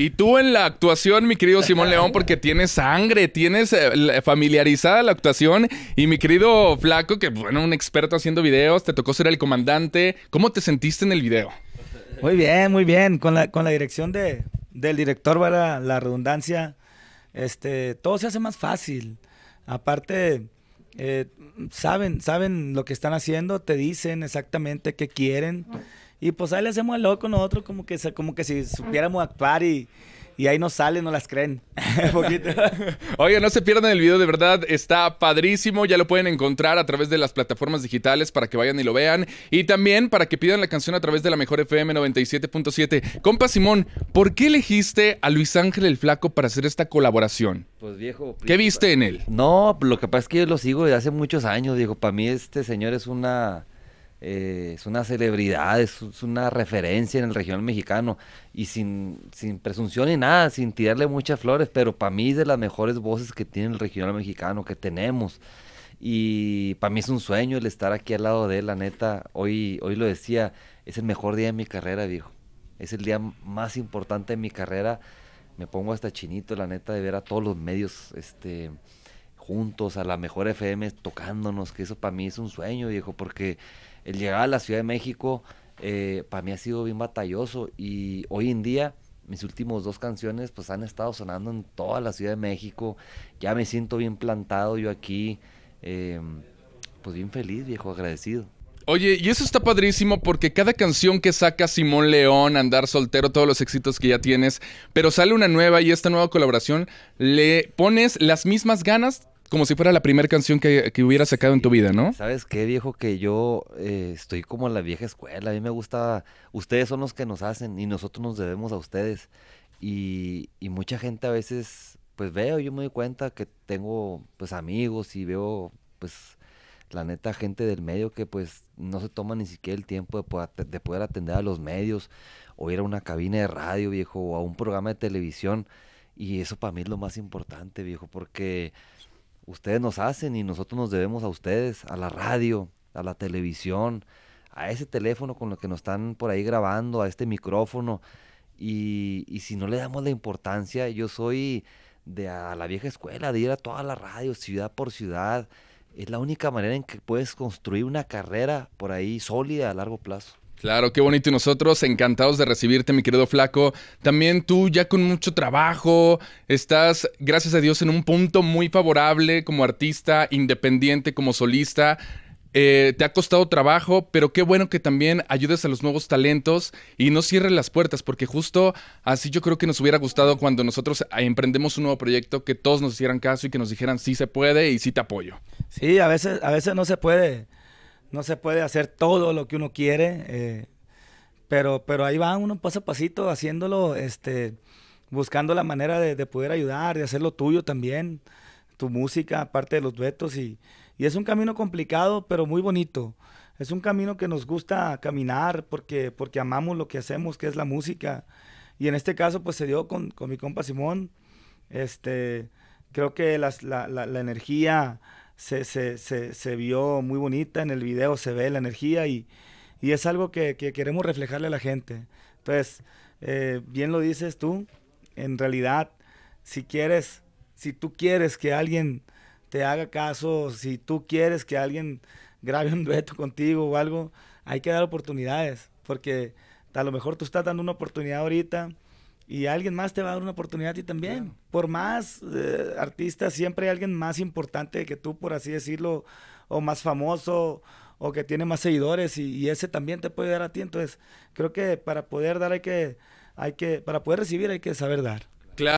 Y tú en la actuación, mi querido Simón León, porque tienes sangre, tienes eh, familiarizada la actuación. Y mi querido Flaco, que bueno, un experto haciendo videos, te tocó ser el comandante. ¿Cómo te sentiste en el video? Muy bien, muy bien. Con la, con la dirección del director, para la redundancia, este, todo se hace más fácil. Aparte, eh, saben, saben lo que están haciendo, te dicen exactamente qué quieren. Y pues ahí le hacemos el loco nosotros, como que, como que si supiéramos actuar y, y ahí nos sale no las creen. poquito. Oye, no se pierdan el video, de verdad, está padrísimo. Ya lo pueden encontrar a través de las plataformas digitales para que vayan y lo vean. Y también para que pidan la canción a través de la mejor FM 97.7. Compa Simón, ¿por qué elegiste a Luis Ángel el Flaco para hacer esta colaboración? Pues viejo. ¿Qué viste en él? No, lo que pasa es que yo lo sigo desde hace muchos años, viejo. Para mí este señor es una eh, es una celebridad, es, una referencia en el regional mexicano y sin, presunción ni nada, sin tirarle muchas flores, pero para mí es de las mejores voces que tiene el regional mexicano, que tenemos. Y para mí es un sueño el estar aquí al lado de él, la neta. Hoy, hoy lo decía, es el mejor día de mi carrera, viejo. Es el día más importante de mi carrera. Me pongo hasta chinito, la neta, de ver a todos los medios este, juntos a la mejor FM tocándonos, que eso para mí es un sueño, viejo, porque el llegar a la Ciudad de México eh, para mí ha sido bien batalloso y hoy en día mis últimos dos canciones pues han estado sonando en toda la Ciudad de México, ya me siento bien plantado yo aquí, em, pues bien feliz, viejo, agradecido. Oye, y eso está padrísimo porque cada canción que saca Simón León, Andar Soltero, todos los éxitos que ya tienes, pero sale una nueva y esta nueva colaboración, le pones las mismas ganas como si fuera la primera canción que, hubiera sacado en tu vida, ¿no? ¿Sabes qué, viejo? Que yo eh, estoy como en la vieja escuela. A mí me gusta. Ustedes son los que nos hacen y nosotros nos debemos a ustedes. Y, mucha gente a veces, pues veo, yo me doy cuenta que tengo pues amigos y veo pues la neta, gente del medio que pues no se toma ni siquiera el tiempo de poder, atender a los medios o ir a una cabina de radio, viejo, o a un programa de televisión. Y eso para mí es lo más importante, viejo, porque ustedes nos hacen y nosotros nos debemos a ustedes, a la radio, a la televisión, a ese teléfono con lo que nos están por ahí grabando, a este micrófono. Y, y si no le damos la importancia, yo soy de a la vieja escuela, de ir a toda la radio, ciudad por ciudad, es la única manera en que puedes construir una carrera por ahí sólida a largo plazo. Claro, qué bonito. Y nosotros encantados de recibirte, mi querido Flaco. También tú, ya con mucho trabajo, estás, gracias a Dios, en un punto muy favorable como artista, independiente, como solista. Eh, te ha costado trabajo, pero qué bueno que también ayudes a los nuevos talentos y no cierres las puertas, porque justo así yo creo que nos hubiera gustado cuando nosotros eh, emprendemos un nuevo proyecto, que todos nos hicieran caso y que nos dijeran sí se puede y sí te apoyo. Sí, a veces, a veces no se puede, no se puede hacer todo lo que uno quiere, eh, pero, pero ahí va uno paso a pasito haciéndolo, este, buscando la manera de, de poder ayudar, de hacer lo tuyo también tu música, aparte de los duetos y, y es un camino complicado, pero muy bonito. Es un camino que nos gusta caminar porque, porque amamos lo que hacemos, que es la música. Y en este caso, pues se dio con, con mi compa Simón. Este, creo que la, la, energía se, se, se, se, vio muy bonita, en el video se ve la energía y, y es algo que, que, queremos reflejarle a la gente. Entonces, eh, bien lo dices tú, en realidad, si quieres si tú quieres que alguien te haga caso, si tú quieres que alguien grabe un dueto contigo o algo, hay que dar oportunidades, porque a lo mejor tú estás dando una oportunidad ahorita y alguien más te va a dar una oportunidad a ti también. Por más eh, artista, siempre hay alguien más importante que tú, por así decirlo, o más famoso, o que tiene más seguidores, y, ese también te puede dar a ti. Entonces, creo que para poder dar hay que, hay que, para poder recibir hay que saber dar.